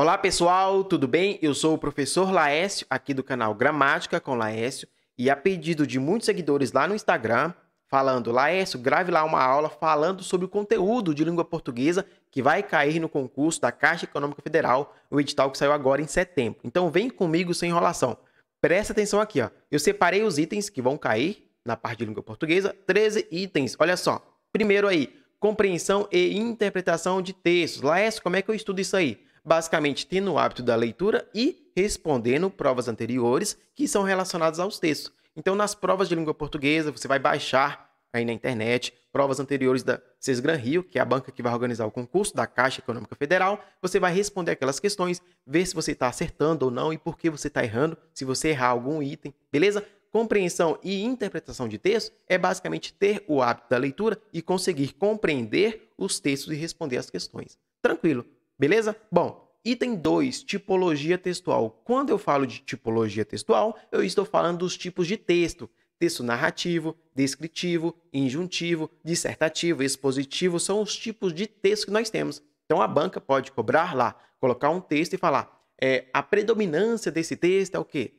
Olá pessoal, tudo bem? Eu sou o professor Laércio, aqui do canal Gramática com Laércio, e a pedido de muitos seguidores lá no Instagram, falando Laércio, grave lá uma aula falando sobre o conteúdo de língua portuguesa que vai cair no concurso da Caixa Econômica Federal, o edital que saiu agora em setembro. Então vem comigo sem enrolação. Presta atenção aqui, ó. Eu separei os itens que vão cair na parte de língua portuguesa, 13 itens. Olha só. Primeiro aí, compreensão e interpretação de textos. Laércio, como é que eu estudo isso aí? basicamente tendo o hábito da leitura e respondendo provas anteriores que são relacionadas aos textos. Então, nas provas de língua portuguesa, você vai baixar aí na internet provas anteriores da Cesgran Rio, que é a banca que vai organizar o concurso da Caixa Econômica Federal. Você vai responder aquelas questões, ver se você está acertando ou não e por que você está errando, se você errar algum item, beleza? Compreensão e interpretação de texto é basicamente ter o hábito da leitura e conseguir compreender os textos e responder as questões. Tranquilo, beleza? Bom, Item 2, tipologia textual. Quando eu falo de tipologia textual, eu estou falando dos tipos de texto. Texto narrativo, descritivo, injuntivo, dissertativo, expositivo são os tipos de texto que nós temos. Então a banca pode cobrar lá, colocar um texto e falar: é, a predominância desse texto é o quê?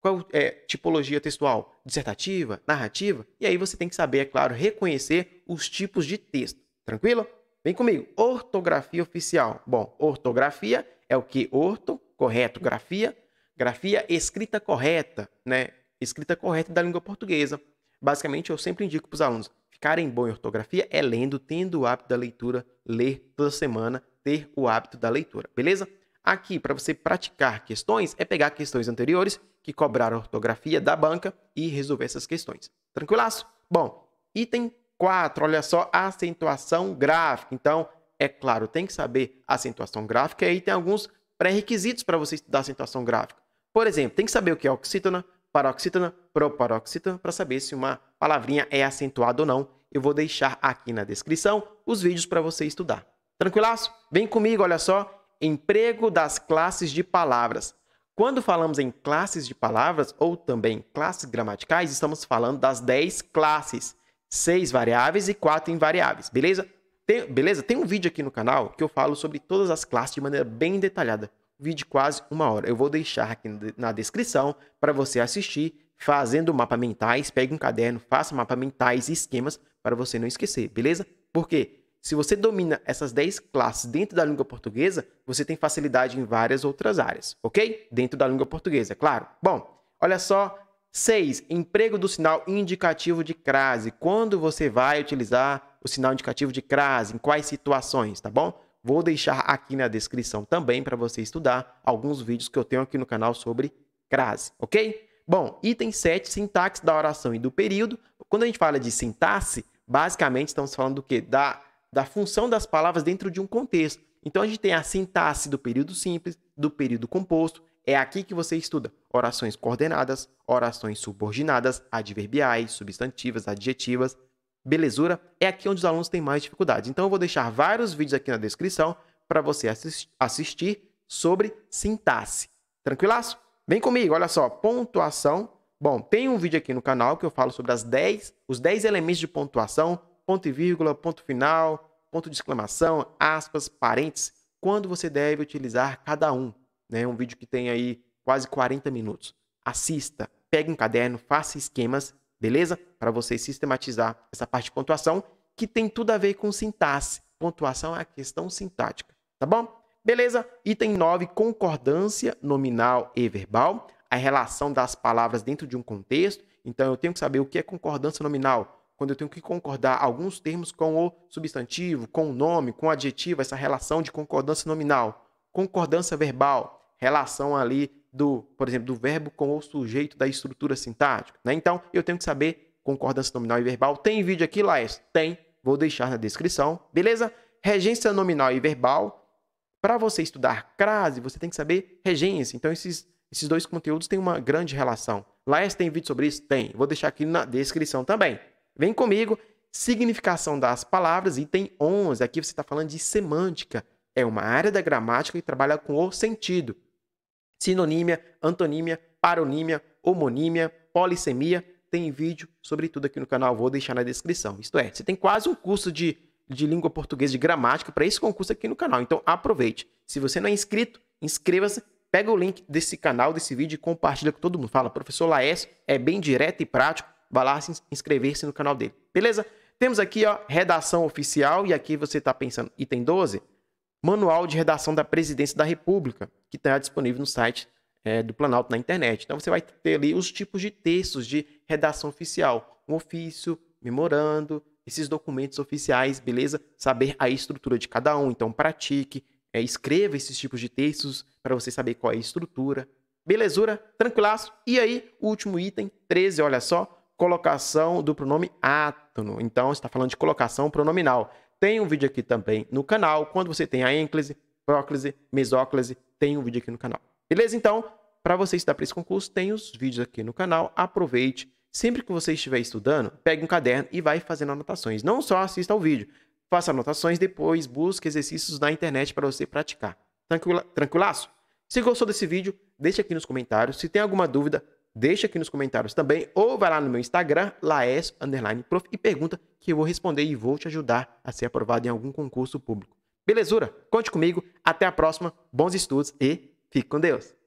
Qual é tipologia textual? Dissertativa, narrativa? E aí você tem que saber, é claro, reconhecer os tipos de texto. Tranquilo? Vem comigo. Ortografia oficial. Bom, ortografia é o que? Orto, correto. Grafia, grafia escrita correta, né? Escrita correta da língua portuguesa. Basicamente, eu sempre indico para os alunos ficarem bom em ortografia é lendo, tendo o hábito da leitura, ler toda semana, ter o hábito da leitura, beleza? Aqui, para você praticar questões, é pegar questões anteriores que cobraram ortografia da banca e resolver essas questões. Tranquilaço? Bom, item 4, olha só, acentuação gráfica. Então, é claro, tem que saber acentuação gráfica e aí tem alguns pré-requisitos para você estudar acentuação gráfica. Por exemplo, tem que saber o que é oxítona, paroxítona, proparoxítona, para saber se uma palavrinha é acentuada ou não. Eu vou deixar aqui na descrição os vídeos para você estudar. Tranquilaço? Vem comigo, olha só. Emprego das classes de palavras. Quando falamos em classes de palavras ou também classes gramaticais, estamos falando das 10 classes seis variáveis e quatro invariáveis, beleza? Tem, beleza? Tem um vídeo aqui no canal que eu falo sobre todas as classes de maneira bem detalhada. Um vídeo de quase uma hora. Eu vou deixar aqui na descrição para você assistir fazendo mapa mentais. Pegue um caderno, faça mapa mentais e esquemas para você não esquecer, beleza? Porque se você domina essas 10 classes dentro da língua portuguesa, você tem facilidade em várias outras áreas, ok? Dentro da língua portuguesa, é claro. Bom, olha só 6. Emprego do sinal indicativo de crase. Quando você vai utilizar o sinal indicativo de crase? Em quais situações, tá bom? Vou deixar aqui na descrição também para você estudar alguns vídeos que eu tenho aqui no canal sobre crase, ok? Bom, item 7, sintaxe da oração e do período. Quando a gente fala de sintaxe, basicamente estamos falando do que? Da, da função das palavras dentro de um contexto. Então a gente tem a sintaxe do período simples, do período composto é aqui que você estuda orações coordenadas, orações subordinadas, adverbiais, substantivas, adjetivas. Belezura? É aqui onde os alunos têm mais dificuldades. Então eu vou deixar vários vídeos aqui na descrição para você assistir sobre sintaxe. Tranquilaço? Vem comigo, olha só, pontuação. Bom, tem um vídeo aqui no canal que eu falo sobre as 10, os 10 elementos de pontuação, ponto e vírgula, ponto final, ponto de exclamação, aspas, parênteses, quando você deve utilizar cada um né? Um vídeo que tem aí quase 40 minutos. Assista, pegue um caderno, faça esquemas, beleza? Para você sistematizar essa parte de pontuação que tem tudo a ver com sintaxe. Pontuação é a questão sintática, tá bom? Beleza? Item 9, concordância nominal e verbal, a relação das palavras dentro de um contexto. Então eu tenho que saber o que é concordância nominal, quando eu tenho que concordar alguns termos com o substantivo, com o nome, com o adjetivo, essa relação de concordância nominal, concordância verbal, relação ali do, por exemplo, do verbo com o sujeito da estrutura sintática. Né? Então, eu tenho que saber concordância nominal e verbal. Tem vídeo aqui, Laes? Tem. Vou deixar na descrição. Beleza? Regência nominal e verbal. Para você estudar crase, você tem que saber regência. Então, esses, esses dois conteúdos têm uma grande relação. Laes tem vídeo sobre isso? Tem. Vou deixar aqui na descrição também. Vem comigo. Significação das palavras, item 11. Aqui você está falando de semântica. É uma área da gramática que trabalha com o sentido sinonímia, antonímia, paronímia, homonímia, polissemia. Tem vídeo sobre tudo aqui no canal, vou deixar na descrição. Isto é, você tem quase um curso de, de língua portuguesa, de gramática, para esse concurso aqui no canal. Então aproveite. Se você não é inscrito, inscreva-se, pega o link desse canal, desse vídeo e compartilha com todo mundo. Fala, professor Laércio é bem direto e prático, vá lá se inscrever-se no canal dele. Beleza? Temos aqui, ó, redação oficial, e aqui você está pensando, item 12, manual de redação da presidência da república que está disponível no site é, do Planalto na internet. Então você vai ter ali os tipos de textos de redação oficial, um ofício, memorando, esses documentos oficiais, beleza? Saber a estrutura de cada um, então pratique, é, escreva esses tipos de textos para você saber qual é a estrutura. Belezura? Tranquilaço? E aí, último item, 13, olha só, colocação do pronome átono. Então, está falando de colocação pronominal. Tem um vídeo aqui também no canal, quando você tem a ênclise, próclise, mesóclise, tem um vídeo aqui no canal. Beleza? Então, para você estudar para esse concurso, tem os vídeos aqui no canal. Aproveite. Sempre que você estiver estudando, pegue um caderno e vai fazendo anotações. Não só assista ao vídeo, faça anotações, depois busque exercícios na internet para você praticar. Tranquila, tranquilaço? Se gostou desse vídeo, deixe aqui nos comentários. Se tem alguma dúvida, deixe aqui nos comentários também. Ou vai lá no meu Instagram, laes_prof, e pergunta que eu vou responder e vou te ajudar a ser aprovado em algum concurso público. Belezura? Conte comigo. Até a próxima. Bons estudos e fique com Deus.